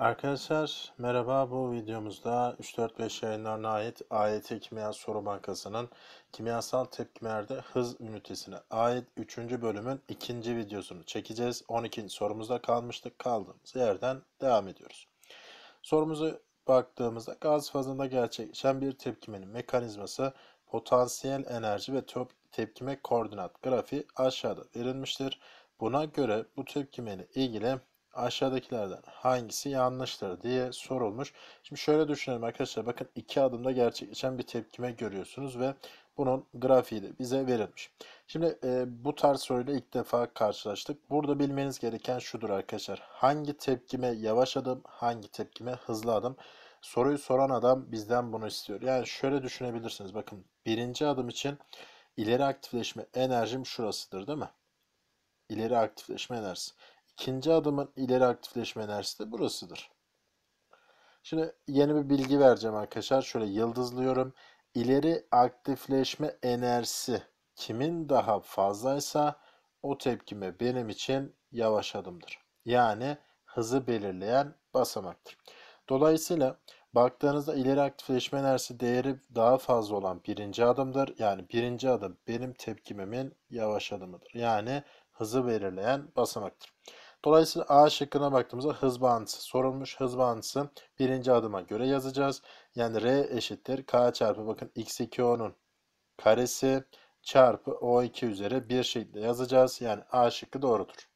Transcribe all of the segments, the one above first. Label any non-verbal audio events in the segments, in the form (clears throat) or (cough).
Arkadaşlar merhaba bu videomuzda 3-4-5 yayınlarına ait AYT Kimya Soru Bankası'nın kimyasal tepkimerde hız ünitesine ait 3. bölümün 2. videosunu çekeceğiz. 12. sorumuzda kalmıştık kaldığımız yerden devam ediyoruz. Sorumuza baktığımızda gaz fazında gerçekleşen bir tepkimenin mekanizması potansiyel enerji ve tepkime koordinat grafiği aşağıda verilmiştir. Buna göre bu tepkimeyle ilgili aşağıdakilerden hangisi yanlıştır diye sorulmuş. Şimdi şöyle düşünelim arkadaşlar bakın iki adımda gerçekleşen bir tepkime görüyorsunuz ve bunun grafiği de bize verilmiş. Şimdi e, bu tarz soruyla ilk defa karşılaştık. Burada bilmeniz gereken şudur arkadaşlar. Hangi tepkime yavaş adım, hangi tepkime hızlı adım? Soruyu soran adam bizden bunu istiyor. Yani şöyle düşünebilirsiniz. Bakın birinci adım için ileri aktifleşme enerjim şurasıdır değil mi? İleri aktifleşme enerjisi. İkinci adımın ileri aktifleşme enerjisi de burasıdır. Şimdi yeni bir bilgi vereceğim arkadaşlar. Şöyle yıldızlıyorum. İleri aktifleşme enerjisi kimin daha fazlaysa o tepkime benim için yavaş adımdır. Yani hızı belirleyen basamaktır. Dolayısıyla baktığınızda ileri aktifleşme enerjisi değeri daha fazla olan birinci adımdır. Yani birinci adım benim tepkimimin yavaş adımıdır. Yani hızı belirleyen basamaktır. Dolayısıyla A şıkkına baktığımızda hız bağıntısı sorulmuş. Hız bağıntısı birinci adıma göre yazacağız. Yani R eşittir K çarpı bakın X2O'nun karesi çarpı O2 üzeri bir şekilde yazacağız. Yani A şıkkı doğrudur.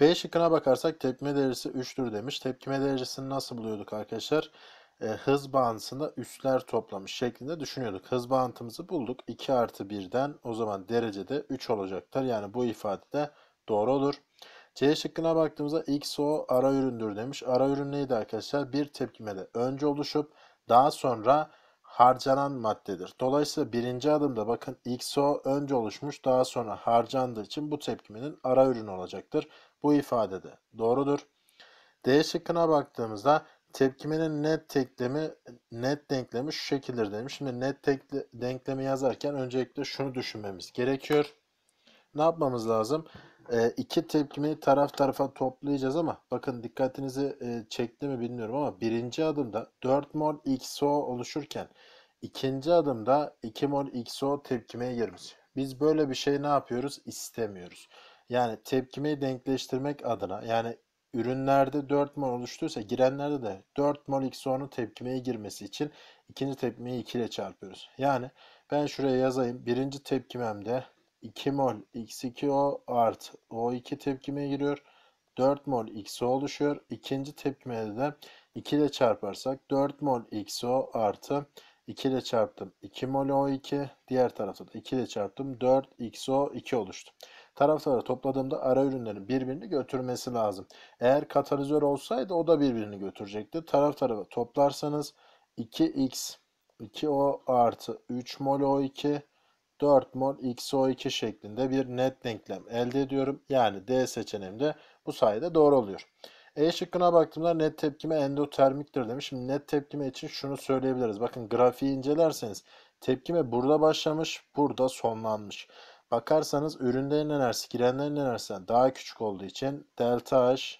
B şıkkına bakarsak tepkime derecesi 3'tür demiş. Tepkime derecesini nasıl buluyorduk arkadaşlar? E, hız bağıntısında üstler toplamış şeklinde düşünüyorduk. Hız bağıntımızı bulduk. 2 artı 1'den o zaman derecede 3 olacaktır. Yani bu ifadede Doğru olur. C şıkkına baktığımızda XO o ara üründür demiş. Ara ürün neydi arkadaşlar? Bir tepkimede önce oluşup daha sonra harcanan maddedir. Dolayısıyla birinci adımda bakın XO önce oluşmuş daha sonra harcandığı için bu tepkimenin ara ürünü olacaktır. Bu ifadede doğrudur. D şıkkına baktığımızda tepkimenin net denklemi net denklemi şu şekildir demiş. Şimdi net tekli, denklemi yazarken öncelikle şunu düşünmemiz gerekiyor. Ne yapmamız lazım? E, iki tepkimeyi taraf tarafa toplayacağız ama bakın dikkatinizi e, çekti mi bilmiyorum ama birinci adımda 4 mol XO oluşurken ikinci adımda 2 mol XO tepkimeye girmiş. Biz böyle bir şey ne yapıyoruz? İstemiyoruz. Yani tepkimeyi denkleştirmek adına yani ürünlerde 4 mol oluştuysa girenlerde de 4 mol XO'nun tepkimeye girmesi için ikinci tepkimeyi 2 ile çarpıyoruz. Yani ben şuraya yazayım. Birinci tepkimemde 2 mol X2O art, O2 tepkime giriyor. 4 mol XO oluşuyor. İkinci tepkimede de 2 ile çarparsak 4 mol XO artı 2 ile çarptım 2 mol O2. Diğer tarafta da 2 ile çarptım 4 XO2 oluştu. Tarafları topladığımda ara ürünlerin birbirini götürmesi lazım. Eğer katalizör olsaydı o da birbirini götürecekti. Taraf tarafa toplarsanız 2X 2O artı 3 mol O2 4 mol XO2 şeklinde bir net denklem elde ediyorum. Yani D seçeneğim bu sayede doğru oluyor. E şıkkına baktığımda net tepkime endotermiktir demiş. Şimdi net tepkime için şunu söyleyebiliriz. Bakın grafiği incelerseniz tepkime burada başlamış, burada sonlanmış. Bakarsanız ürünlerin enerjisi, girenlerin enerjisinden daha küçük olduğu için delta H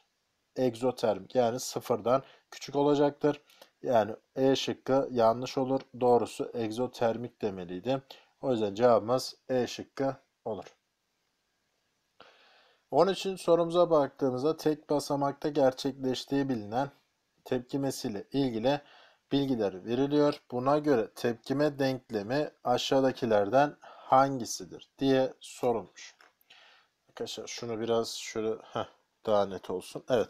egzotermik yani sıfırdan küçük olacaktır. Yani E şıkkı yanlış olur. Doğrusu egzotermik demeliydi. O yüzden cevabımız E şıkkı olur. Onun için sorumuza baktığımızda tek basamakta gerçekleştiği bilinen tepkimesiyle ilgili bilgiler veriliyor. Buna göre tepkime denklemi aşağıdakilerden hangisidir diye sorulmuş. Arkadaşlar şunu biraz şöyle heh, daha net olsun. Evet.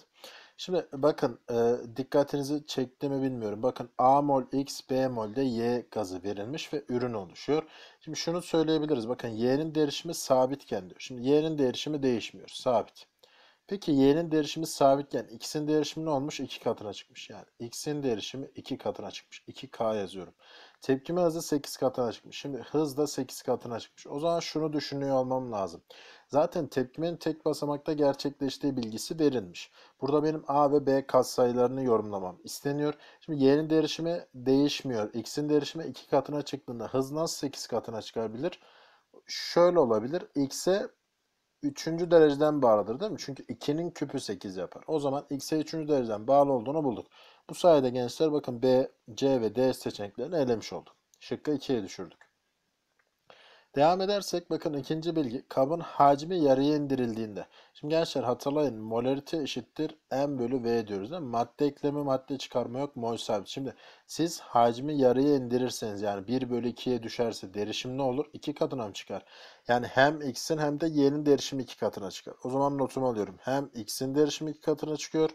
Şimdi bakın e, dikkatinizi çekti mi bilmiyorum. Bakın A mol X, B mol'de Y gazı verilmiş ve ürün oluşuyor. Şimdi şunu söyleyebiliriz. Bakın Y'nin değişimi sabitken diyor. Şimdi Y'nin değişimi değişmiyor. Sabit. Peki Y'nin değişimi sabitken X'in derişimi ne olmuş? 2 katına çıkmış. Yani X'in değişimi 2 katına çıkmış. 2K yazıyorum. Tepkime hızı 8 katına çıkmış. Şimdi hız da 8 katına çıkmış. O zaman şunu düşünüyor olmam lazım. Zaten tepkimenin tek basamakta gerçekleştiği bilgisi verilmiş. Burada benim A ve B katsayılarını yorumlamam isteniyor. Şimdi Y'nin derişimi değişmiyor. X'in derişimi 2 katına çıktığında hız nasıl 8 katına çıkabilir? Şöyle olabilir. X'e 3. dereceden bağlıdır değil mi? Çünkü 2'nin küpü 8 yapar. O zaman X'e 3. dereceden bağlı olduğunu bulduk. Bu sayede gençler bakın B, C ve D seçeneklerini elemiş olduk. Şıkkı 2'ye düşürdük. Devam edersek bakın ikinci bilgi kabın hacmi yarıya indirildiğinde. Şimdi gençler hatırlayın molarite eşittir m bölü v diyoruz. Değil mi? Madde ekleme madde çıkarma yok mol sabit. Şimdi siz hacmi yarıya indirirseniz yani 1 bölü 2'ye düşerse derişim ne olur? 2 katına mı çıkar? Yani hem x'in hem de y'nin derişimi 2 katına çıkar. O zaman notumu alıyorum. Hem x'in derişimi 2 katına çıkıyor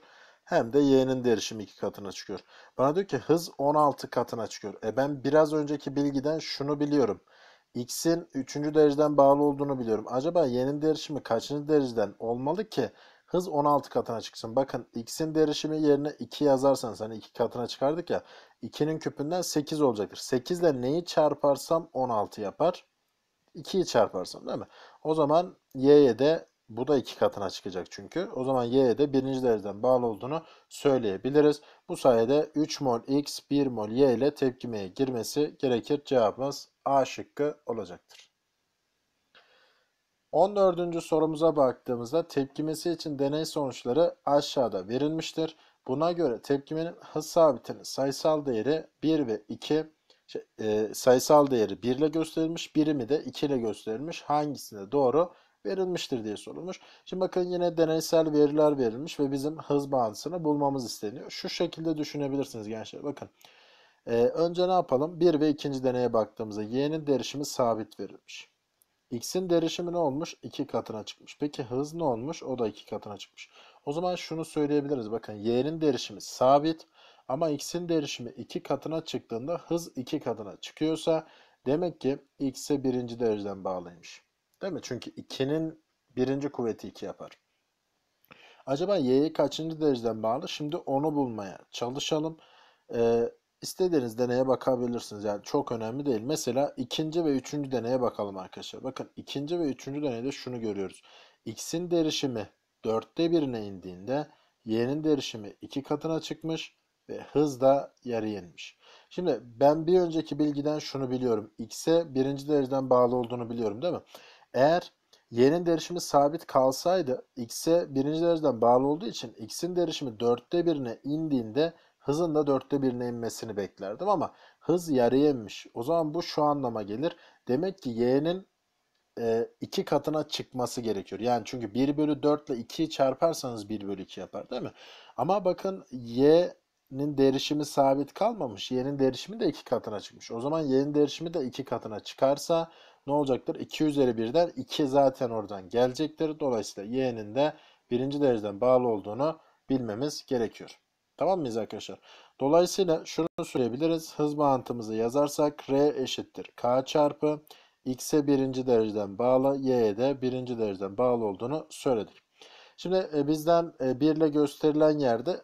hem de y'nin derişimi 2 katına çıkıyor. Bana diyor ki hız 16 katına çıkıyor. E ben biraz önceki bilgiden şunu biliyorum. X'in 3. dereceden bağlı olduğunu biliyorum. Acaba y'nin derişimi kaçıncı dereceden olmalı ki hız 16 katına çıksın? Bakın x'in derişimi yerine 2 yazarsanız hani 2 katına çıkardık ya 2'nin küpünden 8 olacaktır. 8 ile neyi çarparsam 16 yapar. 2'yi çarparsam değil mi? O zaman y'ye de bu da iki katına çıkacak çünkü. O zaman y'ye de birinci dereceden bağlı olduğunu söyleyebiliriz. Bu sayede 3 mol x 1 mol y ile tepkimeye girmesi gerekir. Cevabımız A şıkkı olacaktır. 14. sorumuza baktığımızda tepkimesi için deney sonuçları aşağıda verilmiştir. Buna göre tepkimenin hız sabitinin sayısal değeri 1 ve 2 şey, e, sayısal değeri 1 ile gösterilmiş, birimi de 2 ile gösterilmiş. Hangisinde doğru verilmiştir diye sorulmuş. Şimdi bakın yine deneysel veriler verilmiş ve bizim hız bağıntısını bulmamız isteniyor. Şu şekilde düşünebilirsiniz gençler. Bakın. E, önce ne yapalım? 1 ve 2. deneye baktığımızda y'nin derişimi sabit verilmiş. X'in derişimi ne olmuş? 2 katına çıkmış. Peki hız ne olmuş? O da 2 katına çıkmış. O zaman şunu söyleyebiliriz. Bakın y'nin derişimi sabit ama x'in derişimi 2 katına çıktığında hız 2 katına çıkıyorsa demek ki x'e birinci dereceden bağlıymış. Değil mi? Çünkü 2'nin birinci kuvveti 2 yapar. Acaba y'yi kaçıncı dereceden bağlı? Şimdi onu bulmaya çalışalım. Ee, istediğiniz deneye bakabilirsiniz. Yani çok önemli değil. Mesela ikinci ve üçüncü deneye bakalım arkadaşlar. Bakın ikinci ve üçüncü deneyde şunu görüyoruz. X'in derişimi dörtte birine indiğinde y'nin derişimi iki katına çıkmış ve hız da yarı inmiş. Şimdi ben bir önceki bilgiden şunu biliyorum. X'e birinci dereceden bağlı olduğunu biliyorum değil mi? Eğer y'nin derişimi sabit kalsaydı x'e birinci dereceden bağlı olduğu için x'in derişimi dörtte birine indiğinde hızın da dörtte birine inmesini beklerdim ama hız yarıya inmiş. O zaman bu şu anlama gelir. Demek ki y'nin e, iki katına çıkması gerekiyor. Yani çünkü 1 bölü 4 ile 2'yi çarparsanız 1 bölü 2 yapar değil mi? Ama bakın y'nin derişimi sabit kalmamış. Y'nin derişimi de iki katına çıkmış. O zaman y'nin derişimi de iki katına çıkarsa ne olacaktır? 2 üzeri 1'den 2 zaten oradan gelecektir. Dolayısıyla y'nin de birinci dereceden bağlı olduğunu bilmemiz gerekiyor. Tamam mıyız arkadaşlar? Dolayısıyla şunu söyleyebiliriz. Hız bağıntımızı yazarsak R eşittir. K çarpı X'e birinci dereceden bağlı, Y'ye de birinci dereceden bağlı olduğunu söyledik. Şimdi e, bizden 1 e, ile gösterilen yerde e,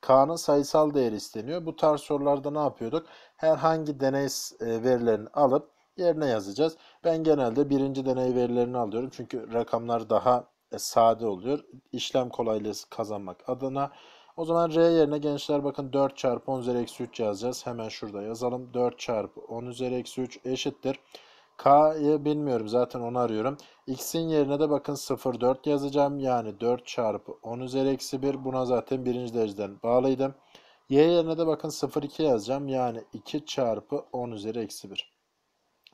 K'nın sayısal değeri isteniyor. Bu tarz sorularda ne yapıyorduk? Herhangi deney verilerini alıp yerine yazacağız. Ben genelde birinci deney verilerini alıyorum. Çünkü rakamlar daha e, sade oluyor. İşlem kolaylığı kazanmak adına. O zaman R yerine gençler bakın 4 çarpı 10 üzeri eksi 3 yazacağız. Hemen şurada yazalım. 4 çarpı 10 üzeri eksi 3 eşittir. K'yı bilmiyorum zaten onu arıyorum. X'in yerine de bakın 0,4 yazacağım. Yani 4 çarpı 10 üzeri eksi 1 buna zaten birinci dereceden bağlıydım. Y yerine de bakın 0,2 yazacağım. Yani 2 çarpı 10 üzeri eksi 1.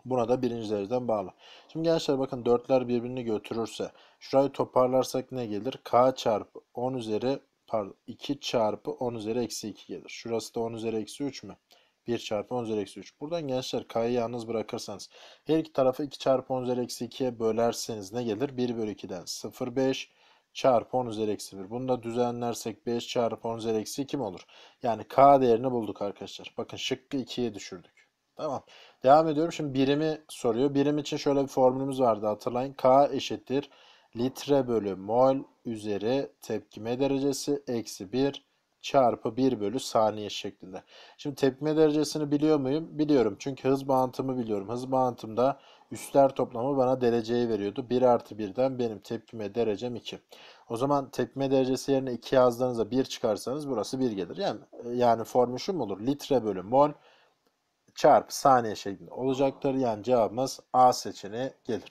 Buna da birinci dereceden bağlı. Şimdi gençler bakın dörtler birbirini götürürse şurayı toparlarsak ne gelir? K çarpı 10 üzeri pardon 2 çarpı 10 üzeri eksi 2 gelir. Şurası da 10 üzeri eksi 3 mü? 1 çarpı 10 üzeri eksi 3. Buradan gençler k'yı yalnız bırakırsanız her iki tarafı 2 çarpı 10 üzeri eksi 2'ye bölerseniz ne gelir? 1 bölü 2'den 0 5 çarpı 10 üzeri eksi 1. Bunu da düzenlersek 5 çarpı 10 üzeri eksi 2 mi olur? Yani k değerini bulduk arkadaşlar. Bakın şıkkı 2'ye düşürdük. Tamam. Devam ediyorum. Şimdi birimi soruyor. Birim için şöyle bir formülümüz vardı hatırlayın. K eşittir litre bölü mol üzeri tepkime derecesi eksi 1 çarpı 1 bölü saniye şeklinde. Şimdi tepkime derecesini biliyor muyum? Biliyorum. Çünkü hız bağıntımı biliyorum. Hız bağıntımda üstler toplamı bana dereceyi veriyordu. 1 artı 1'den benim tepkime derecem 2. O zaman tepkime derecesi yerine 2 yazdığınızda 1 çıkarsanız burası 1 gelir. Yani, yani formül şu mu olur? Litre bölü mol çarpı saniye şeklinde olacaktır. Yani cevabımız A seçeneği gelir.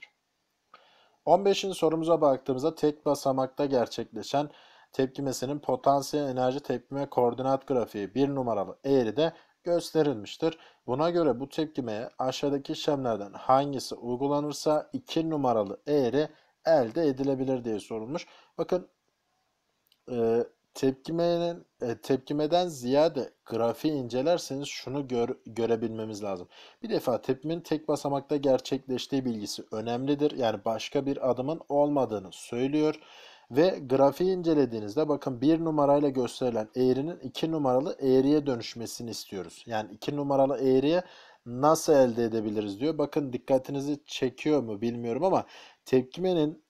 15. sorumuza baktığımızda tek basamakta gerçekleşen tepkimesinin potansiyel enerji tepkime koordinat grafiği 1 numaralı eğride gösterilmiştir. Buna göre bu tepkimeye aşağıdaki işlemlerden hangisi uygulanırsa 2 numaralı eğri elde edilebilir diye sorulmuş. Bakın e, Tepkimeden, e, tepkimeden ziyade grafiği incelerseniz şunu gör, görebilmemiz lazım. Bir defa tepkimin tek basamakta gerçekleştiği bilgisi önemlidir. Yani başka bir adımın olmadığını söylüyor. Ve grafiği incelediğinizde bakın bir numarayla gösterilen eğrinin iki numaralı eğriye dönüşmesini istiyoruz. Yani iki numaralı eğriye nasıl elde edebiliriz diyor. Bakın dikkatinizi çekiyor mu bilmiyorum ama tepkimenin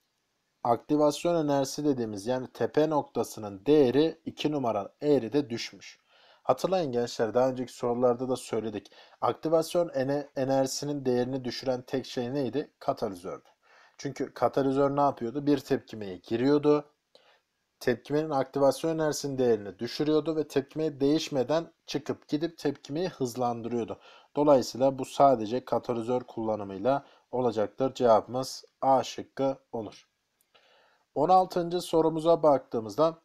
aktivasyon enerjisi dediğimiz yani tepe noktasının değeri 2 numara eğride düşmüş. Hatırlayın gençler daha önceki sorularda da söyledik. Aktivasyon enerjisinin değerini düşüren tek şey neydi? Katalizördü. Çünkü katalizör ne yapıyordu? Bir tepkimeye giriyordu. Tepkimenin aktivasyon enerjisinin değerini düşürüyordu ve tepkimeye değişmeden çıkıp gidip tepkimeyi hızlandırıyordu. Dolayısıyla bu sadece katalizör kullanımıyla olacaktır. Cevabımız A şıkkı olur. 16. sorumuza baktığımızda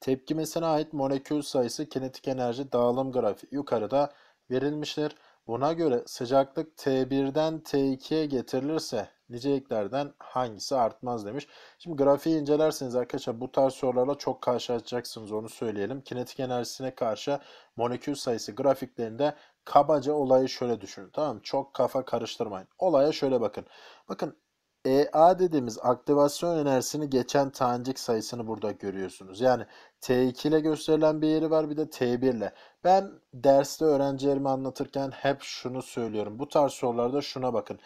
tepkimesine ait molekül sayısı kinetik enerji dağılım grafiği yukarıda verilmiştir. Buna göre sıcaklık T1'den T2'ye getirilirse niceliklerden hangisi artmaz demiş. Şimdi grafiği incelerseniz arkadaşlar bu tarz sorularla çok karşılaşacaksınız onu söyleyelim. Kinetik enerjisine karşı molekül sayısı grafiklerinde kabaca olayı şöyle düşünün. Tamam Çok kafa karıştırmayın. Olaya şöyle bakın. Bakın EA dediğimiz aktivasyon enerjisini geçen tanecik sayısını burada görüyorsunuz. Yani T2 ile gösterilen bir yeri var bir de T1 ile. Ben derste öğrencilerime anlatırken hep şunu söylüyorum. Bu tarz sorularda şuna bakın.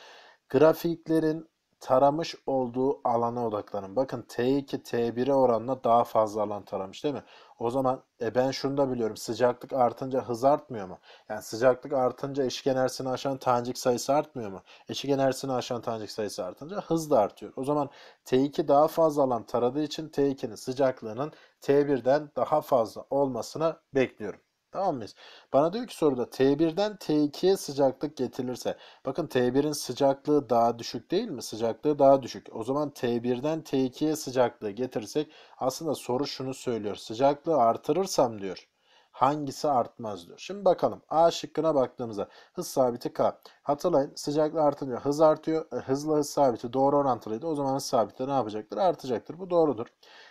Grafiklerin taramış olduğu alana odaklanın. Bakın T2 T1'e oranla daha fazla alan taramış değil mi? O zaman e ben şunu da biliyorum. Sıcaklık artınca hız artmıyor mu? Yani sıcaklık artınca eşik enerjisini aşan tanecik sayısı artmıyor mu? Eşik enerjisini aşan tanecik sayısı artınca hız da artıyor. O zaman T2 daha fazla alan taradığı için T2'nin sıcaklığının T1'den daha fazla olmasını bekliyorum. Tamam mıyız? Bana diyor ki soruda T1'den T2'ye sıcaklık getirilirse. Bakın T1'in sıcaklığı daha düşük değil mi? Sıcaklığı daha düşük. O zaman T1'den T2'ye sıcaklığı getirsek aslında soru şunu söylüyor. Sıcaklığı artırırsam diyor. Hangisi artmaz diyor. Şimdi bakalım A şıkkına baktığımızda hız sabiti K. Hatırlayın sıcaklık artınca hız artıyor. E, hızla hız sabiti doğru orantılıydı. O zaman hız sabiti ne yapacaktır? Artacaktır. Bu doğrudur.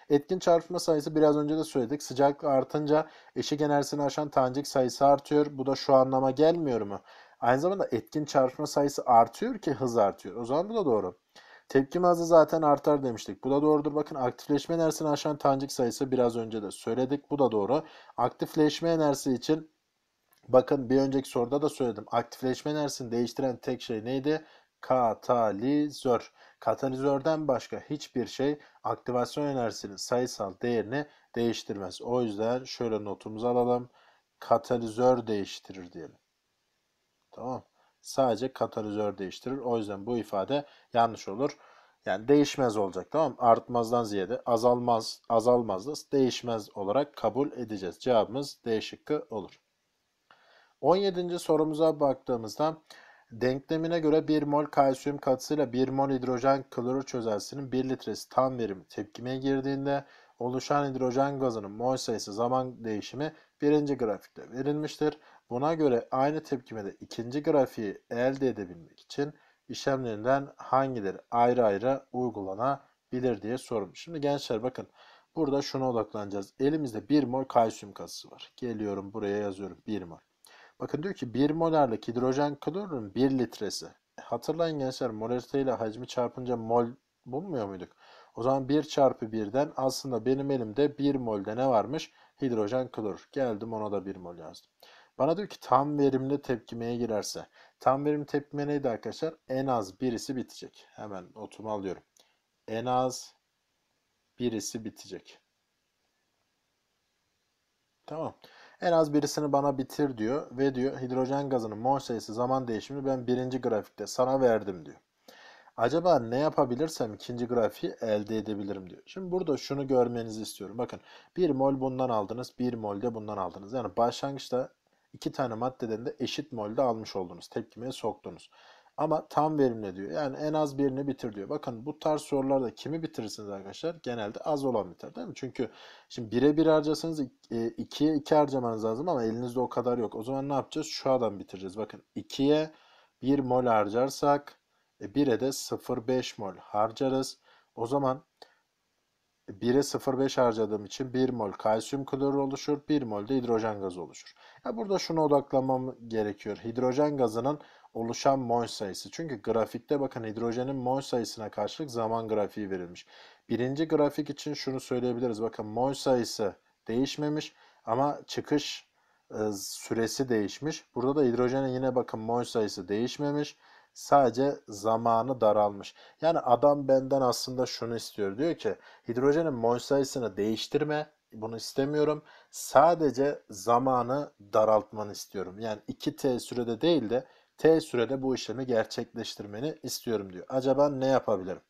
Etkin çarpma sayısı biraz önce de söyledik. Sıcak artınca eşik enerjisini aşan tanecik sayısı artıyor. Bu da şu anlama gelmiyor mu? Aynı zamanda etkin çarpma sayısı artıyor ki hız artıyor. O zaman bu da doğru. Tepkim hızı zaten artar demiştik. Bu da doğrudur. Bakın aktifleşme enerjisini aşan tanecik sayısı biraz önce de söyledik. Bu da doğru. Aktifleşme enerjisi için bakın bir önceki soruda da söyledim. Aktifleşme enerjisini değiştiren tek şey neydi? katalizör. Katalizörden başka hiçbir şey aktivasyon enerjisinin sayısal değerini değiştirmez. O yüzden şöyle notumuzu alalım. Katalizör değiştirir diyelim. Tamam. Sadece katalizör değiştirir. O yüzden bu ifade yanlış olur. Yani değişmez olacak tamam mı? Artmazdan ziyade azalmaz, azalmaz da değişmez olarak kabul edeceğiz. Cevabımız D şıkkı olur. 17. sorumuza baktığımızda Denklemine göre 1 mol kalsiyum katsıyla 1 mol hidrojen klorür çözelsinin 1 litresi tam verim tepkimeye girdiğinde oluşan hidrojen gazının mol sayısı zaman değişimi birinci grafikte verilmiştir. Buna göre aynı tepkimede ikinci grafiği elde edebilmek için işlemlerinden hangileri ayrı ayrı uygulanabilir diye sormuş. Şimdi gençler bakın burada şuna odaklanacağız. Elimizde 1 mol kalsiyum katısı var. Geliyorum buraya yazıyorum 1 mol. Bakın diyor ki 1 molarlık hidrojen klorun 1 litresi. E, hatırlayın gençler molarite ile hacmi çarpınca mol bulmuyor muyduk? O zaman 1 çarpı 1'den aslında benim elimde 1 molde ne varmış? Hidrojen klor. Geldim ona da 1 mol yazdım. Bana diyor ki tam verimli tepkimeye girerse. Tam verimli tepkime neydi arkadaşlar? En az birisi bitecek. Hemen notumu alıyorum. En az birisi bitecek. Tamam. En az birisini bana bitir diyor ve diyor hidrojen gazının mol sayısı zaman değişimi ben birinci grafikte sana verdim diyor. Acaba ne yapabilirsem ikinci grafiği elde edebilirim diyor. Şimdi burada şunu görmenizi istiyorum. Bakın 1 mol bundan aldınız 1 mol de bundan aldınız. Yani başlangıçta iki tane maddeden de eşit molde almış oldunuz. Tepkimeye soktunuz. Ama tam verimle diyor. Yani en az birini bitir diyor. Bakın bu tarz sorularda kimi bitirirsiniz arkadaşlar? Genelde az olan biter değil mi? Çünkü şimdi bire bir harcasanız e, ikiye iki harcamanız lazım ama elinizde o kadar yok. O zaman ne yapacağız? Şu adam bitireceğiz. Bakın ikiye bir mol harcarsak e, de 0,5 mol harcarız. O zaman 1'e 0,5 harcadığım için 1 mol kalsiyum klorür oluşur, 1 mol de hidrojen gazı oluşur. Ya burada şuna odaklamam gerekiyor. Hidrojen gazının oluşan mol sayısı. Çünkü grafikte bakın hidrojenin mol sayısına karşılık zaman grafiği verilmiş. Birinci grafik için şunu söyleyebiliriz. Bakın mol sayısı değişmemiş ama çıkış ıı, süresi değişmiş. Burada da hidrojenin yine bakın mol sayısı değişmemiş. Sadece zamanı daralmış. Yani adam benden aslında şunu istiyor. Diyor ki hidrojenin mol sayısını değiştirme. Bunu istemiyorum. Sadece zamanı daraltmanı istiyorum. Yani 2T sürede değil de T sürede bu işlemi gerçekleştirmeni istiyorum diyor. Acaba ne yapabilirim?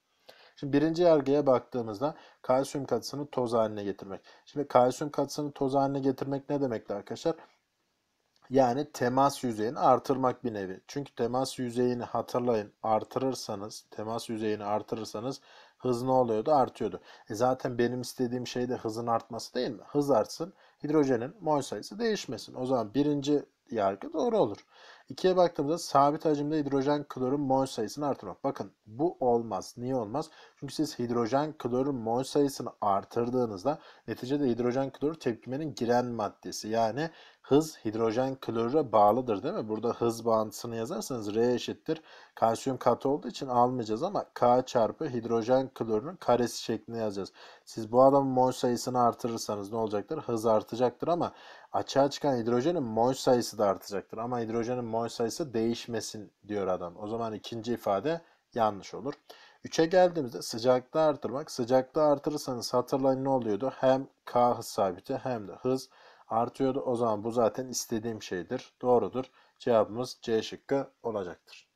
Şimdi birinci yargıya baktığımızda kalsiyum katısını toz haline getirmek. Şimdi kalsiyum katısını toz haline getirmek ne demekti arkadaşlar? Arkadaşlar yani temas yüzeyini artırmak bir nevi. Çünkü temas yüzeyini hatırlayın artırırsanız, temas yüzeyini artırırsanız hız ne oluyordu? Artıyordu. E zaten benim istediğim şey de hızın artması değil mi? Hız artsın, hidrojenin mol sayısı değişmesin. O zaman birinci yargı doğru olur. İkiye baktığımızda sabit hacimde hidrojen klorun mol sayısını artırmak. Bakın bu olmaz. Niye olmaz? Çünkü siz hidrojen klorun mol sayısını artırdığınızda neticede hidrojen klor tepkimenin giren maddesi. Yani hız hidrojen klorüre bağlıdır değil mi? Burada hız bağıntısını yazarsanız R eşittir. Kalsiyum katı olduğu için almayacağız ama K çarpı hidrojen klorünün karesi şeklinde yazacağız. Siz bu adamın mol sayısını artırırsanız ne olacaktır? Hız artacaktır ama açığa çıkan hidrojenin mol sayısı da artacaktır. Ama hidrojenin mol sayısı değişmesin diyor adam. O zaman ikinci ifade yanlış olur. 3'e geldiğimizde sıcaklığı artırmak. Sıcaklığı artırırsanız hatırlayın ne oluyordu? Hem K hız sabiti hem de hız sabiti artıyordu. O zaman bu zaten istediğim şeydir. Doğrudur. Cevabımız C şıkkı olacaktır.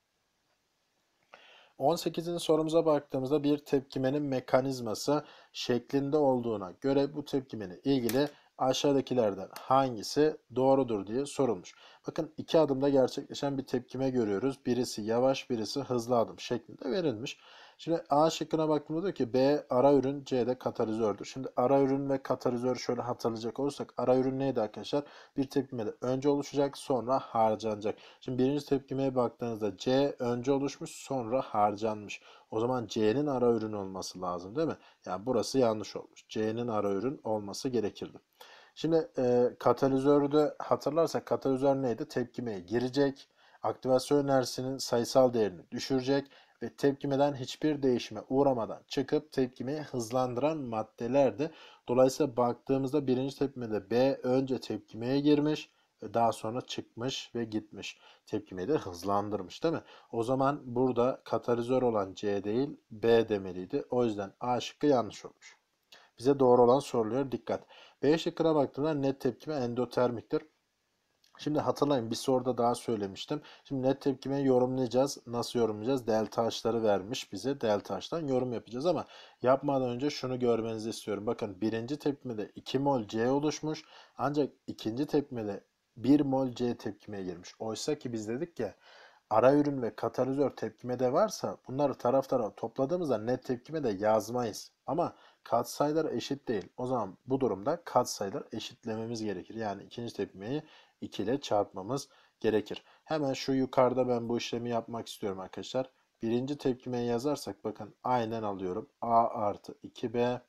18. sorumuza baktığımızda bir tepkimenin mekanizması şeklinde olduğuna göre bu tepkimenin ilgili aşağıdakilerden hangisi doğrudur diye sorulmuş. Bakın iki adımda gerçekleşen bir tepkime görüyoruz. Birisi yavaş birisi hızlı adım şeklinde verilmiş. Şimdi A şıkkına baktığımda diyor ki B ara ürün, C de katalizördür. Şimdi ara ürün ve katalizör şöyle hatırlayacak olursak ara ürün neydi arkadaşlar? Bir tepkimede önce oluşacak sonra harcanacak. Şimdi birinci tepkimeye baktığınızda C önce oluşmuş sonra harcanmış. O zaman C'nin ara ürün olması lazım değil mi? Yani burası yanlış olmuş. C'nin ara ürün olması gerekirdi. Şimdi e, katalizörü hatırlarsak katalizör neydi? Tepkimeye girecek, aktivasyon enerjisinin sayısal değerini düşürecek ve tepkimeden hiçbir değişime uğramadan çıkıp tepkimi hızlandıran maddelerdi. Dolayısıyla baktığımızda birinci tepkimede B önce tepkimeye girmiş ve daha sonra çıkmış ve gitmiş. Tepkimeyi de hızlandırmış değil mi? O zaman burada katalizör olan C değil B demeliydi. O yüzden A şıkkı yanlış olmuş. Bize doğru olan soruluyor. Dikkat. B şıkkına baktığımda net tepkime endotermiktir. Şimdi hatırlayın bir soruda daha söylemiştim. Şimdi net tepkime yorumlayacağız. Nasıl yorumlayacağız? Delta H'ları vermiş bize. Delta H'tan yorum yapacağız ama yapmadan önce şunu görmenizi istiyorum. Bakın birinci tepkimede 2 mol C oluşmuş. Ancak ikinci tepkimede 1 mol C tepkimeye girmiş. Oysa ki biz dedik ki ara ürün ve katalizör tepkimede varsa bunları taraf tarafa topladığımızda net tepkime de yazmayız. Ama katsayılar eşit değil. O zaman bu durumda katsayılar eşitlememiz gerekir. Yani ikinci tepkimeyi 2 ile çarpmamız gerekir. Hemen şu yukarıda ben bu işlemi yapmak istiyorum arkadaşlar. Birinci tepkimeyi yazarsak bakın aynen alıyorum. A artı 2B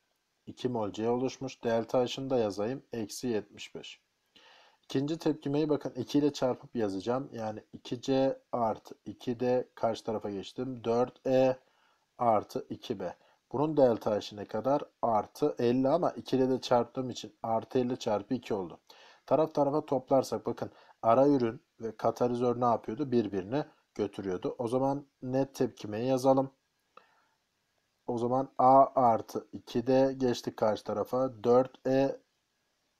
2 mol C oluşmuş. Delta H'ını da yazayım. Eksi 75. İkinci tepkimeyi bakın 2 ile çarpıp yazacağım. Yani 2C artı 2D karşı tarafa geçtim. 4E artı 2B. Bunun delta H'i ne kadar? Artı 50 ama 2 ile de çarptığım için artı 50 çarpı 2 oldu. Taraf tarafa toplarsak bakın ara ürün ve katalizör ne yapıyordu? birbirini götürüyordu. O zaman net tepkimeye yazalım. O zaman A artı 2D geçtik karşı tarafa. 4E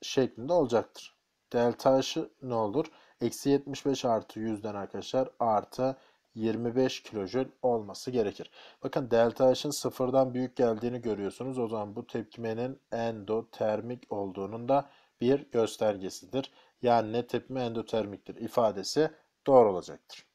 şeklinde olacaktır. Delta H'ı ne olur? Eksi 75 artı 100'den arkadaşlar artı 25 kilojül olması gerekir. Bakın delta H'ın sıfırdan büyük geldiğini görüyorsunuz. O zaman bu tepkimenin endotermik olduğunun da bir göstergesidir. Yani net tepme endotermiktir ifadesi doğru olacaktır.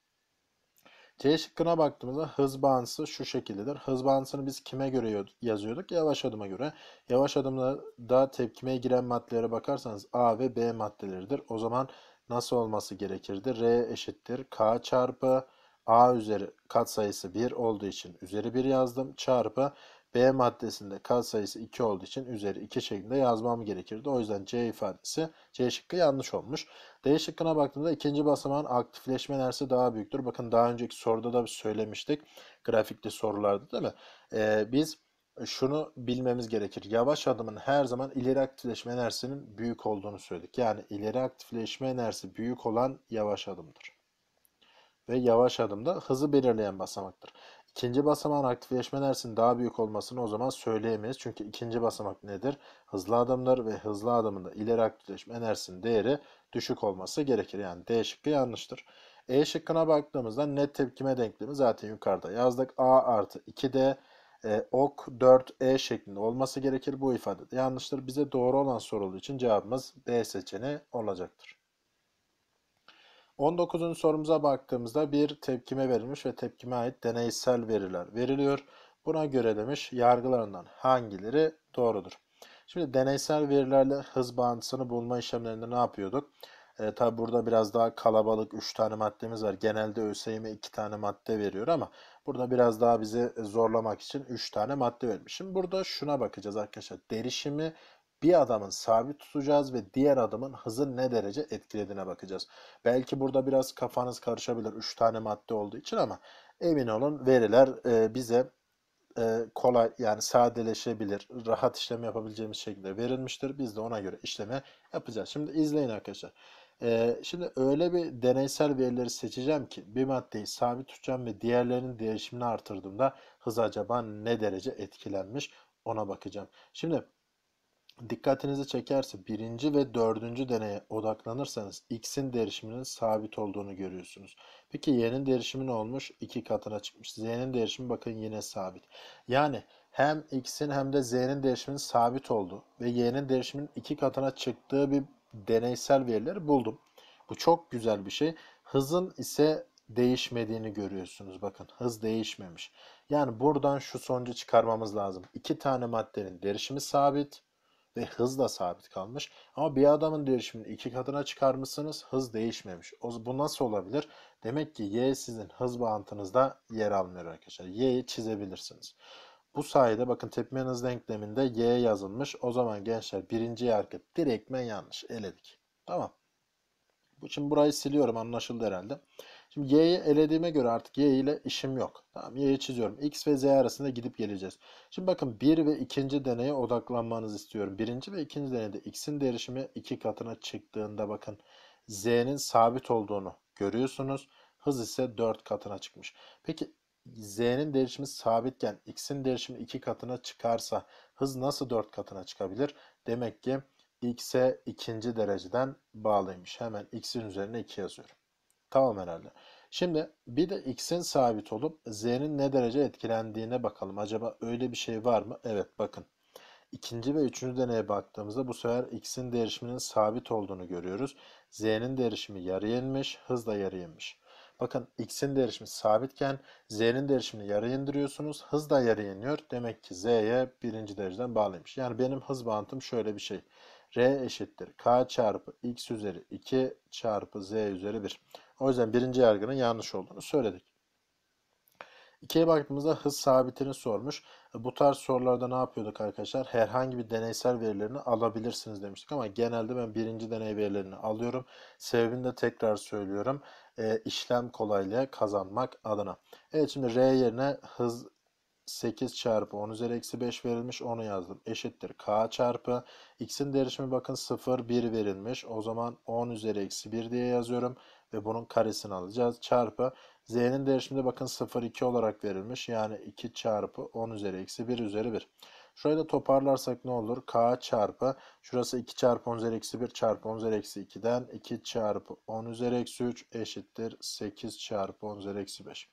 C şıkkına baktığımızda hız bağıntısı şu şekildedir. Hız bağıntısını biz kime göre yazıyorduk? Yavaş adıma göre. Yavaş adımda tepkimeye giren maddelere bakarsanız A ve B maddeleridir. O zaman nasıl olması gerekirdi? R eşittir K çarpı A üzeri katsayısı 1 olduğu için üzeri 1 yazdım. Çarpı B maddesinde kat sayısı 2 olduğu için üzeri 2 şeklinde yazmam gerekirdi. O yüzden C ifadesi C şıkkı yanlış olmuş. D şıkkına baktığımda ikinci basamağın aktifleşme enerjisi daha büyüktür. Bakın daha önceki soruda da söylemiştik. Grafikli sorularda değil mi? Ee, biz şunu bilmemiz gerekir. Yavaş adımın her zaman ileri aktifleşme enerjisinin büyük olduğunu söyledik. Yani ileri aktifleşme enerjisi büyük olan yavaş adımdır. Ve yavaş adımda hızı belirleyen basamaktır. İkinci basamağın aktifleşme dersinin daha büyük olmasını o zaman söyleyemeyiz. Çünkü ikinci basamak nedir? Hızlı adımlar ve hızlı adımında ileri aktifleşme enerjisinin değeri düşük olması gerekir. Yani D şıkkı yanlıştır. E şıkkına baktığımızda net tepkime denklemi zaten yukarıda yazdık. A artı 2D e, ok 4E şeklinde olması gerekir. Bu ifade yanlıştır. Bize doğru olan sorulduğu için cevabımız B seçeneği olacaktır. 19. sorumuza baktığımızda bir tepkime verilmiş ve tepkime ait deneysel veriler veriliyor. Buna göre demiş yargılarından hangileri doğrudur? Şimdi deneysel verilerle hız bağıntısını bulma işlemlerinde ne yapıyorduk? E, tabi burada biraz daha kalabalık 3 tane maddemiz var. Genelde ÖSYM 2 tane madde veriyor ama burada biraz daha bizi zorlamak için 3 tane madde vermiş. Şimdi burada şuna bakacağız arkadaşlar. Derişimi bir adamın sabit tutacağız ve diğer adamın hızı ne derece etkilediğine bakacağız. Belki burada biraz kafanız karışabilir 3 tane madde olduğu için ama emin olun veriler e, bize e, kolay yani sadeleşebilir, rahat işlem yapabileceğimiz şekilde verilmiştir. Biz de ona göre işlemi yapacağız. Şimdi izleyin arkadaşlar. E, şimdi öyle bir deneysel verileri seçeceğim ki bir maddeyi sabit tutacağım ve diğerlerinin değişimini artırdığımda hız acaba ne derece etkilenmiş ona bakacağım. Şimdi dikkatinizi çekerse birinci ve dördüncü deneye odaklanırsanız x'in derişiminin sabit olduğunu görüyorsunuz. Peki y'nin derişimi ne olmuş? 2 katına çıkmış. z'nin derişimi bakın yine sabit. Yani hem x'in hem de z'nin derişiminin sabit olduğu ve y'nin derişiminin iki katına çıktığı bir deneysel verileri buldum. Bu çok güzel bir şey. Hızın ise değişmediğini görüyorsunuz. Bakın hız değişmemiş. Yani buradan şu sonucu çıkarmamız lazım. İki tane maddenin derişimi sabit ve da sabit kalmış. Ama bir adamın değişimini iki katına çıkarmışsınız hız değişmemiş. O, bu nasıl olabilir? Demek ki y sizin hız bağıntınızda yer almıyor arkadaşlar. y'yi çizebilirsiniz. Bu sayede bakın tepme hız denkleminde y yazılmış. O zaman gençler birinci hareket direktmen yanlış eledik. Tamam. Şimdi burayı siliyorum anlaşıldı herhalde. Şimdi y'yi elediğime göre artık y ile işim yok. Tamam y'yi çiziyorum. x ve z arasında gidip geleceğiz. Şimdi bakın bir ve ikinci deneye odaklanmanızı istiyorum. Birinci ve ikinci deneyde x'in derişimi iki katına çıktığında bakın z'nin sabit olduğunu görüyorsunuz. Hız ise 4 katına çıkmış. Peki z'nin derişimi sabitken x'in derişimi 2 katına çıkarsa hız nasıl 4 katına çıkabilir? Demek ki x'e ikinci dereceden bağlıymış. Hemen x'in üzerine 2 yazıyorum. Tamam herhalde. Şimdi bir de x'in sabit olup z'nin ne derece etkilendiğine bakalım. Acaba öyle bir şey var mı? Evet bakın. İkinci ve üçüncü deneye baktığımızda bu sefer x'in değişiminin sabit olduğunu görüyoruz. Z'nin değişimi yarıya inmiş, hız da yarıya inmiş. Bakın x'in değişimi sabitken z'nin derişimini yarıya indiriyorsunuz. Hız da yarıya iniyor. Demek ki z'ye birinci dereceden bağlıymış. Yani benim hız bantım şöyle bir şey. r eşittir k çarpı x üzeri 2 çarpı z üzeri 1. O yüzden birinci yargının yanlış olduğunu söyledik. İkiye baktığımızda hız sabitini sormuş. Bu tarz sorularda ne yapıyorduk arkadaşlar? Herhangi bir deneysel verilerini alabilirsiniz demiştik ama genelde ben birinci deney verilerini alıyorum. Sebebini de tekrar söylüyorum. E, işlem kolaylığı kazanmak adına. Evet şimdi R yerine hız 8 çarpı 10 üzeri eksi 5 verilmiş onu yazdım. Eşittir k çarpı x'in derişimi bakın 0 1 verilmiş. O zaman 10 üzeri eksi 1 diye yazıyorum ve bunun karesini alacağız. Çarpı z'nin değişiminde bakın 0,2 olarak verilmiş. Yani 2 çarpı 10 üzeri eksi 1 üzeri 1. Şurayı da toparlarsak ne olur? K çarpı şurası 2 çarpı 10 üzeri eksi 1 çarpı 10 üzeri eksi 2'den 2 çarpı 10 üzeri eksi 3 eşittir 8 çarpı 10 üzeri eksi 5.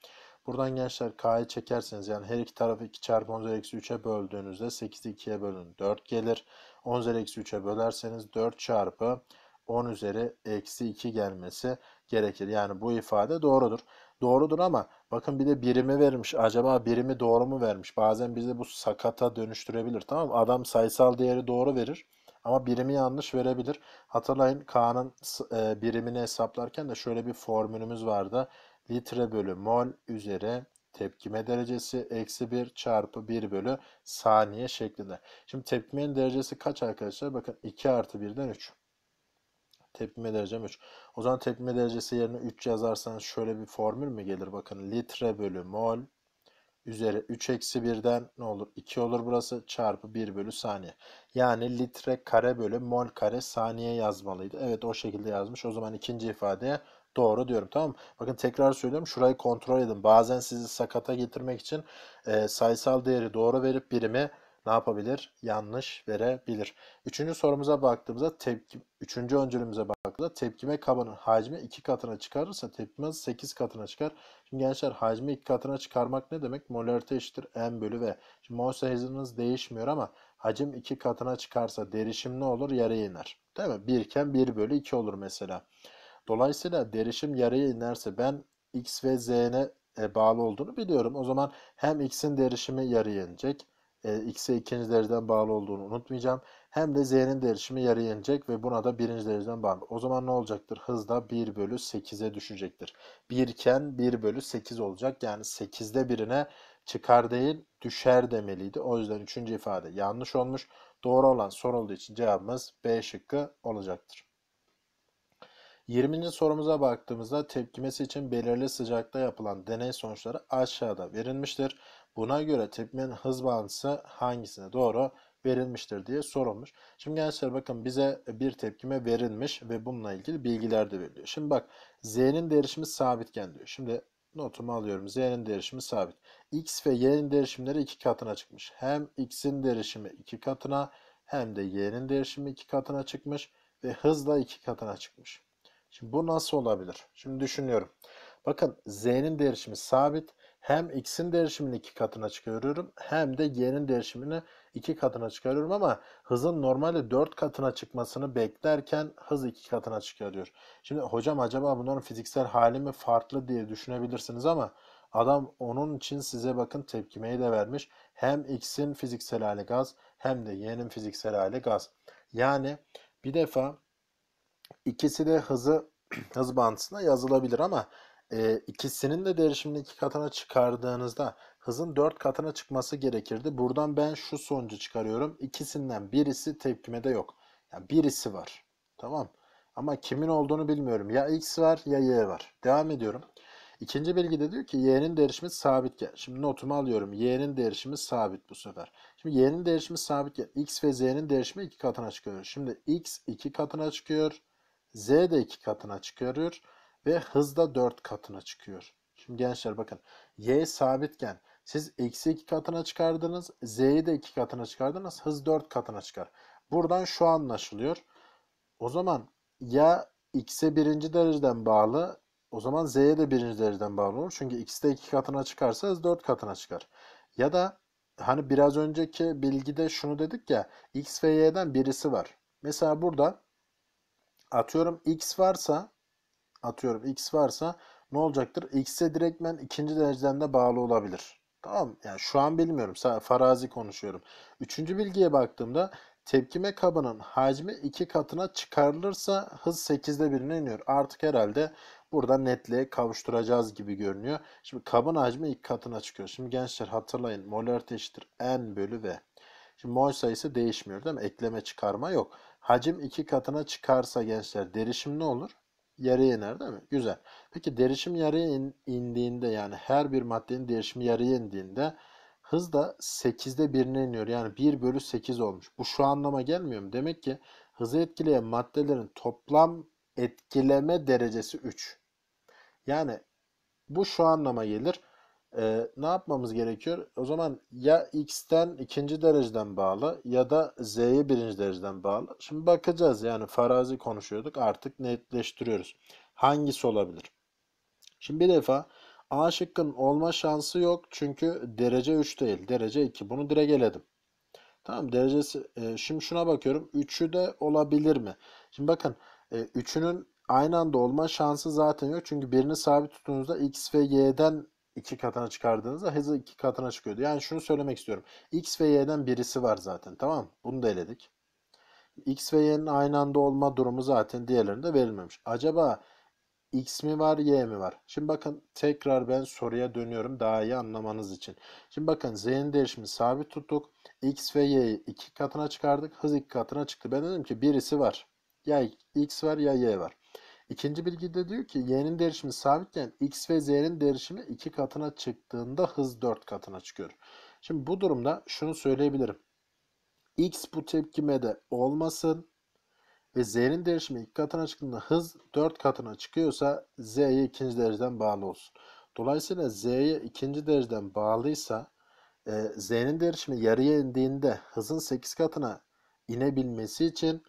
Buradan gençler K'yı çekerseniz yani her iki tarafı 2 çarpı 10 üzeri eksi 3'e böldüğünüzde 8'i 2'ye bölün 4 gelir. 10 üzeri eksi 3'e bölerseniz 4 çarpı 10 üzeri eksi 2 gelmesi gerekir. Yani bu ifade doğrudur. Doğrudur ama bakın bir de birimi vermiş. Acaba birimi doğru mu vermiş? Bazen bizi bu sakata dönüştürebilir. Tamam mı? Adam sayısal değeri doğru verir. Ama birimi yanlış verebilir. Hatırlayın K'nın e, birimini hesaplarken de şöyle bir formülümüz vardı. Litre bölü mol üzeri tepkime derecesi eksi 1 çarpı 1 bölü saniye şeklinde. Şimdi tepkimenin derecesi kaç arkadaşlar? Bakın 2 artı 1'den 3 tepime derecem 3. O zaman tepime derecesi yerine 3 yazarsanız şöyle bir formül mü gelir? Bakın litre bölü mol üzeri 3 eksi 1'den ne olur? 2 olur burası çarpı 1 bölü saniye. Yani litre kare bölü mol kare saniye yazmalıydı. Evet o şekilde yazmış. O zaman ikinci ifadeye doğru diyorum tamam mı? Bakın tekrar söylüyorum şurayı kontrol edin. Bazen sizi sakata getirmek için e, sayısal değeri doğru verip birimi ne yapabilir? Yanlış verebilir. Üçüncü sorumuza baktığımızda tepki, üçüncü öncülümüze baktığımızda tepkime kabının hacmi iki katına çıkarırsa tepkime hızı 8 katına çıkar. Şimdi gençler hacmi iki katına çıkarmak ne demek? Molarite eşittir m bölü v. Şimdi mol sayınız değişmiyor ama hacim iki katına çıkarsa derişim ne olur? Yarıya iner. Değil mi? 1 iken 1 bölü 2 olur mesela. Dolayısıyla derişim yarıya inerse ben x ve z'ne e, bağlı olduğunu biliyorum. O zaman hem x'in derişimi yarıya inecek e, x'e ikinci dereceden bağlı olduğunu unutmayacağım. Hem de z'nin değişimi yarıya inecek ve buna da birinci dereceden bağlı. O zaman ne olacaktır? Hız da 1 bölü 8'e düşecektir. 1 iken 1 bölü 8 olacak. Yani 8'de birine çıkar değil düşer demeliydi. O yüzden üçüncü ifade yanlış olmuş. Doğru olan soru olduğu için cevabımız B şıkkı olacaktır. 20. sorumuza baktığımızda tepkimesi için belirli sıcakta yapılan deney sonuçları aşağıda verilmiştir. Buna göre tepkinin hız bağıntısı hangisine doğru verilmiştir diye sorulmuş. Şimdi gençler bakın bize bir tepkime verilmiş ve bununla ilgili bilgiler de veriliyor. Şimdi bak Z'nin değişimi sabitken diyor. Şimdi notumu alıyorum. Z'nin değişimi sabit. X ve Y'nin değişimleri iki katına çıkmış. Hem X'in değişimi iki katına hem de Y'nin değişimi iki katına çıkmış ve hızla iki katına çıkmış. Şimdi bu nasıl olabilir? Şimdi düşünüyorum. Bakın Z'nin değişimi sabit hem x'in değişimini iki katına çıkarıyorum hem de y'nin değişimini iki katına çıkarıyorum ama hızın normalde 4 katına çıkmasını beklerken hız iki katına çıkarıyor. Şimdi hocam acaba bunların fiziksel hali mi farklı diye düşünebilirsiniz ama adam onun için size bakın tepkimeyi de vermiş. Hem x'in fiziksel hali gaz hem de y'nin fiziksel hali gaz. Yani bir defa ikisi de hızı (clears throat) hız bantısına yazılabilir ama e, ikisinin de derişimini iki katına çıkardığınızda hızın dört katına çıkması gerekirdi. Buradan ben şu sonucu çıkarıyorum. İkisinden birisi tepkimede yok. Yani birisi var. Tamam. Ama kimin olduğunu bilmiyorum. Ya x var ya y var. Devam ediyorum. İkinci bilgi de diyor ki y'nin derişimi sabitken. Şimdi notumu alıyorum. y'nin değişimi sabit bu sefer. Şimdi y'nin derişimi sabitken. x ve z'nin değişimi iki katına çıkıyor. Şimdi x iki katına çıkıyor. z de iki katına çıkarıyor ve hızda 4 katına çıkıyor. Şimdi gençler bakın y sabitken siz eksi 2 katına çıkardınız. Z'yi de 2 katına çıkardınız. Hız 4 katına çıkar. Buradan şu anlaşılıyor. O zaman ya x'e birinci dereceden bağlı o zaman z'ye de birinci dereceden bağlı olur. Çünkü x de 2 katına çıkarsa hız 4 katına çıkar. Ya da hani biraz önceki bilgide şunu dedik ya x ve y'den birisi var. Mesela burada atıyorum x varsa atıyorum x varsa ne olacaktır? X'e direktmen ikinci dereceden de bağlı olabilir. Tamam Yani şu an bilmiyorum. Farazi konuşuyorum. Üçüncü bilgiye baktığımda tepkime kabının hacmi iki katına çıkarılırsa hız 8'de birine iniyor. Artık herhalde burada netliğe kavuşturacağız gibi görünüyor. Şimdi kabın hacmi iki katına çıkıyor. Şimdi gençler hatırlayın. Molarite eşittir n bölü v. Şimdi mol sayısı değişmiyor değil mi? Ekleme çıkarma yok. Hacim iki katına çıkarsa gençler derişim ne olur? yarıya iner değil mi? Güzel. Peki derişim yarıya in, indiğinde yani her bir maddenin derişimi yarıya indiğinde hız da 8'de 1'ine iniyor. Yani 1 bölü 8 olmuş. Bu şu anlama gelmiyor mu? Demek ki hızı etkileyen maddelerin toplam etkileme derecesi 3. Yani bu şu anlama gelir. Ee, ne yapmamız gerekiyor? O zaman ya x'ten ikinci dereceden bağlı ya da z'ye birinci dereceden bağlı. Şimdi bakacağız yani farazi konuşuyorduk artık netleştiriyoruz. Hangisi olabilir? Şimdi bir defa A şıkkın olma şansı yok çünkü derece 3 değil derece 2 bunu direkt eledim. Tamam derecesi e, şimdi şuna bakıyorum üçü de olabilir mi? Şimdi bakın e, 3'ünün aynı anda olma şansı zaten yok çünkü birini sabit tuttuğunuzda x ve y'den iki katına çıkardığınızda hız iki katına çıkıyordu. Yani şunu söylemek istiyorum. X ve Y'den birisi var zaten tamam mı? Bunu da eledik. X ve Y'nin aynı anda olma durumu zaten diğerlerinde verilmemiş. Acaba X mi var Y mi var? Şimdi bakın tekrar ben soruya dönüyorum daha iyi anlamanız için. Şimdi bakın Z'nin değişimi sabit tuttuk. X ve Y'yi iki katına çıkardık. Hız iki katına çıktı. Ben dedim ki birisi var. Ya X var ya Y var. İkinci bilgide diyor ki y'nin derişimi sabitken x ve z'nin derişimi 2 katına çıktığında hız 4 katına çıkıyor. Şimdi bu durumda şunu söyleyebilirim. x bu tepkimede olmasın ve z'nin derişimi 2 katına çıktığında hız 4 katına çıkıyorsa z'ye ikinci dereceden bağlı olsun. Dolayısıyla z'ye ikinci dereceden bağlıysa e, z'nin derişimi yarıya indiğinde hızın 8 katına inebilmesi için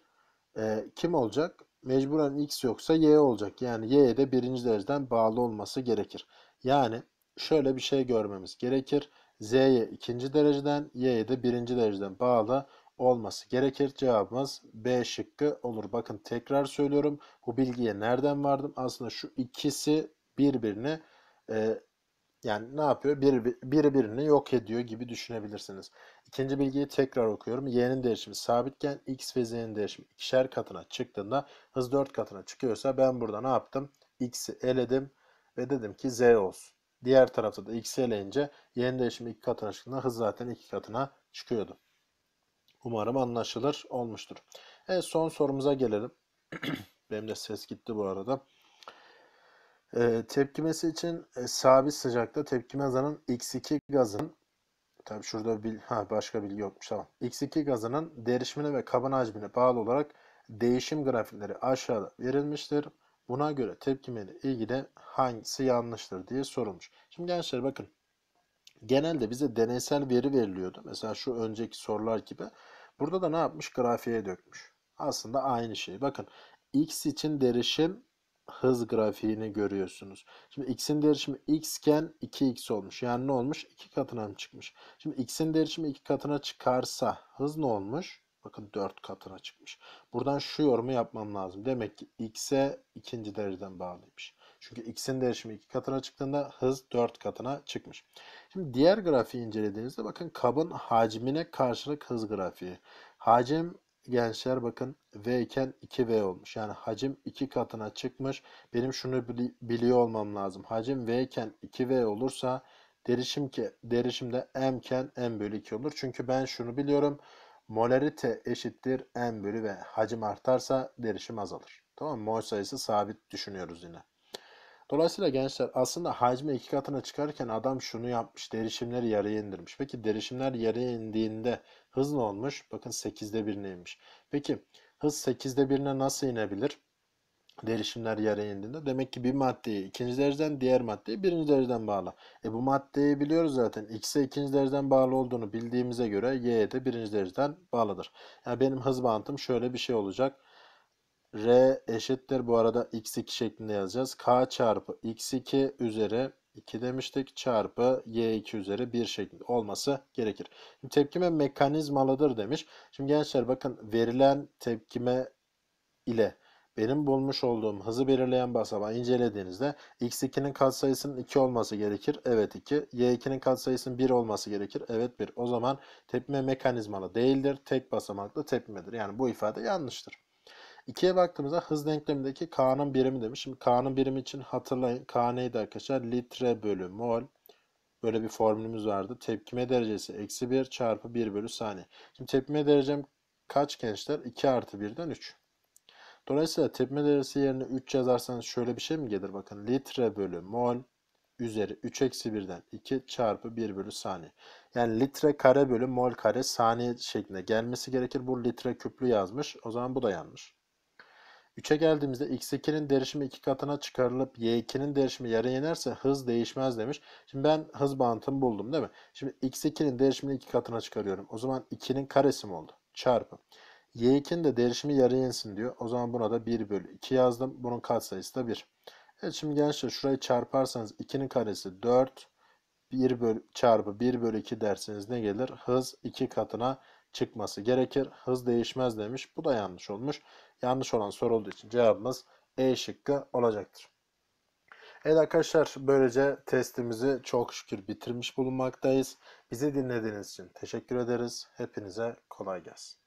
e, kim olacak? mecburen x yoksa y olacak. Yani y'ye de birinci dereceden bağlı olması gerekir. Yani şöyle bir şey görmemiz gerekir. z'ye ikinci dereceden, y'ye de birinci dereceden bağlı olması gerekir. Cevabımız B şıkkı olur. Bakın tekrar söylüyorum. Bu bilgiye nereden vardım? Aslında şu ikisi birbirine e, yani ne yapıyor? Bir biri birini yok ediyor gibi düşünebilirsiniz. İkinci bilgiyi tekrar okuyorum. Y'nin değişimi sabitken X ve Z'nin değişimi ikişer katına çıktığında hız 4 katına çıkıyorsa ben burada ne yaptım? X'i eledim ve dedim ki Z olsun. Diğer tarafta da X'i eleyince Y'nin değişimi 2 katına çıktığında hız zaten 2 katına çıkıyordu. Umarım anlaşılır olmuştur. Evet son sorumuza gelelim. (clears throat) Benim de ses gitti bu arada. E, tepkimesi için e, sabit sıcakta tepkime hızının X2 gazının tabi şurada bil, ha, başka bilgi yokmuş tamam. X2 gazının derişimine ve kabın hacmine bağlı olarak değişim grafikleri aşağıda verilmiştir. Buna göre tepkimeyle ilgili hangisi yanlıştır diye sorulmuş. Şimdi gençler bakın genelde bize deneysel veri veriliyordu. Mesela şu önceki sorular gibi. Burada da ne yapmış? Grafiğe dökmüş. Aslında aynı şey. Bakın x için derişim hız grafiğini görüyorsunuz. Şimdi x'in değişimi x iken 2x olmuş. Yani ne olmuş? 2 katına mı çıkmış? Şimdi x'in değişimi 2 katına çıkarsa hız ne olmuş? Bakın 4 katına çıkmış. Buradan şu yorumu yapmam lazım. Demek ki x'e ikinci dereceden bağlıymış. Çünkü x'in değişimi 2 katına çıktığında hız 4 katına çıkmış. Şimdi diğer grafiği incelediğinizde bakın kabın hacmine karşılık hız grafiği. Hacim gençler bakın V iken 2V olmuş. Yani hacim 2 katına çıkmış. Benim şunu bili biliyor olmam lazım. Hacim V iken 2V olursa derişim ki derişim de M iken M bölü 2 olur. Çünkü ben şunu biliyorum. Molarite eşittir M bölü V. Hacim artarsa derişim azalır. Tamam Mol sayısı sabit düşünüyoruz yine. Dolayısıyla gençler aslında hacmi iki katına çıkarken adam şunu yapmış. Derişimleri yarıya indirmiş. Peki derişimler yarıya indiğinde hız ne olmuş? Bakın 8'de 1'ine neymiş. Peki hız 8'de 1'ine nasıl inebilir? Derişimler yarıya indiğinde. Demek ki bir maddeyi ikinci dereceden diğer maddeyi birinci dereceden bağla. E bu maddeyi biliyoruz zaten. X'e ikinci dereceden bağlı olduğunu bildiğimize göre Y'ye de birinci dereceden bağlıdır. Yani benim hız bantım şöyle bir şey olacak. R eşittir bu arada x2 şeklinde yazacağız. K çarpı x2 üzeri 2 demiştik çarpı y2 üzeri 1 şeklinde olması gerekir. Şimdi tepkime mekanizmalıdır demiş. Şimdi gençler bakın verilen tepkime ile benim bulmuş olduğum hızı belirleyen basamağı incelediğinizde x2'nin katsayısının 2 olması gerekir. Evet 2. y2'nin katsayısının 1 olması gerekir. Evet 1. O zaman tepkime mekanizmalı değildir. Tek basamaklı tepmedir. Yani bu ifade yanlıştır. 2'ye baktığımızda hız denklemindeki K'nın birimi demiş. Şimdi K'nın birimi için hatırlayın. K neydi arkadaşlar? Litre bölü mol. Böyle bir formülümüz vardı. Tepkime derecesi eksi 1 çarpı 1 bölü saniye. Şimdi tepkime derecem kaç gençler? 2 artı 1'den 3. Dolayısıyla tepkime derecesi yerine 3 yazarsanız şöyle bir şey mi gelir? Bakın litre bölü mol üzeri 3 eksi 1'den 2 çarpı 1 bölü saniye. Yani litre kare bölü mol kare saniye şeklinde gelmesi gerekir. Bu litre küplü yazmış. O zaman bu da yanlış. 3'e geldiğimizde x2'nin derişimi 2 katına çıkarılıp y2'nin derişimi yarı yenerse hız değişmez demiş. Şimdi ben hız bantımı buldum değil mi? Şimdi x2'nin derişimini 2 katına çıkarıyorum. O zaman 2'nin karesi mi oldu? Çarpı. y2'nin de derişimi yarı yensin diyor. O zaman buna da 1 bölü 2 yazdım. Bunun katsayısı da 1. Evet şimdi gençler şurayı çarparsanız 2'nin karesi 4 1 bölü, çarpı 1 bölü 2 derseniz ne gelir? Hız 2 katına çıkması gerekir. Hız değişmez demiş. Bu da yanlış olmuş. Yanlış olan sorulduğu için cevabımız E şıkkı olacaktır. Evet arkadaşlar böylece testimizi çok şükür bitirmiş bulunmaktayız. Bizi dinlediğiniz için teşekkür ederiz. Hepinize kolay gelsin.